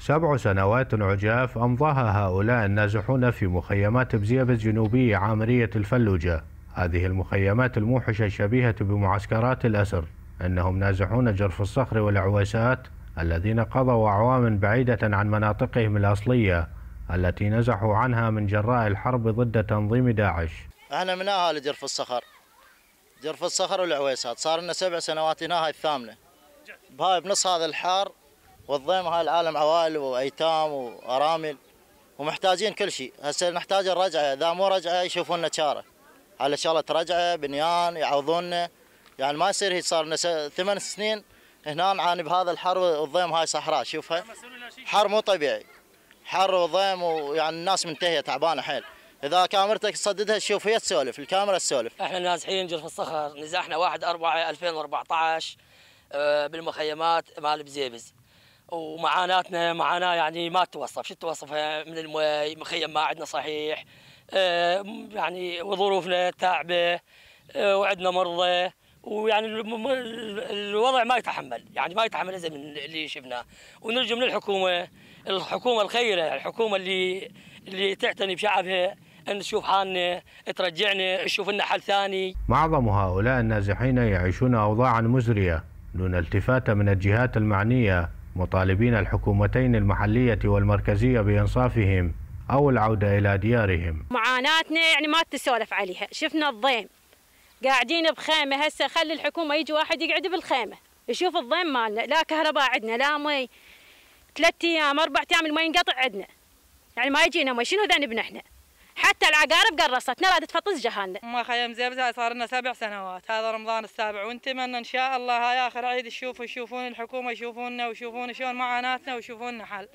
سبع سنوات عجاف أمضاها هؤلاء النازحون في مخيمات بزيب الجنوبية عامرية الفلوجة هذه المخيمات الموحشة شبيهة بمعسكرات الأسر إنهم نازحون جرف الصخر والعويسات الذين قضوا أعواما بعيدة عن مناطقهم الأصلية التي نزحوا عنها من جراء الحرب ضد تنظيم داعش احنا من أهل جرف الصخر جرف الصخر والعويسات صار لنا سبع سنوات هنا هاي الثامنه بهاي بنص هذا الحار والضيم هاي العالم عوائل وايتام وارامل ومحتاجين كل شيء هسه نحتاج الرجعه اذا مو رجعه يشوفونا شاره على شغله رجعه بنيان يعوضونا يعني ما يصير هيك صار لنا ثمان سنين هنا نعاني بهذا الحر والضيم هاي صحراء شوفها حر مو طبيعي حر وضيم ويعني الناس منتهيه تعبانه حيل اذا كاميرتك تصددها تشوف هي تسولف الكاميرا تسولف احنا نازحين جرف الصخر نزحنا 1 4 2014 بالمخيمات مال بزيبز ومعاناتنا معاناه يعني ما توصف شو توصفها من المي مخيم ما عندنا صحيح آه، يعني وظروفنا تعبه آه، وعندنا مرضى ويعني الوضع ما يتحمل يعني ما يتحمل هذا من اللي شفناه ونرجو من الحكومه الحكومه الخيره الحكومه اللي اللي تعتني بشعبها ان تشوف حالنا ترجعنا تشوف لنا حل ثاني معظم هؤلاء النازحين يعيشون اوضاعا مزريه دون التفاته من الجهات المعنيه مطالبين الحكومتين المحلية والمركزية بإنصافهم أو العودة إلى ديارهم معاناتنا يعني ما تسولف عليها شفنا الضيم قاعدين بخيمة هسه خلي الحكومة يجي واحد يقعد بالخيمة يشوف الضيم مالنا لا كهرباء عندنا لا مي ثلاث أيام أربع أيام المي ينقطع عندنا يعني ما يجينا مي شنو ذنبنا احنا حتى العقارب قرصت نرادت فطس جهالنا ما خيم زبزة صار لنا سبع سنوات هذا رمضان السابع ونتمنى ان شاء الله هاي اخر عيد تشوفوا يشوفون الحكومه يشوفوننا ويشوفون شلون معاناتنا ويشوفون حل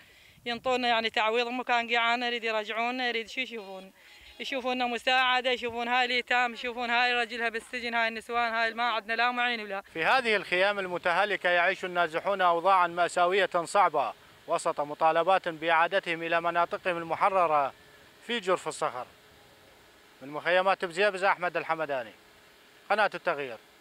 ينطونا يعني تعويض مكان قيعانا يريد يرجعونا يريد شو يشوفون يشوفونا مساعده يشوفون هاي اليتام يشوفون هاي رجلها بالسجن هاي النسوان هاي ما عندنا لا معين ولا في هذه الخيام المتهالكه يعيش النازحون اوضاعا ماساويه صعبه وسط مطالبات باعادتهم الى مناطقهم المحرره في جرف الصخر من مخيمات بزيبز أحمد الحمداني قناة التغيير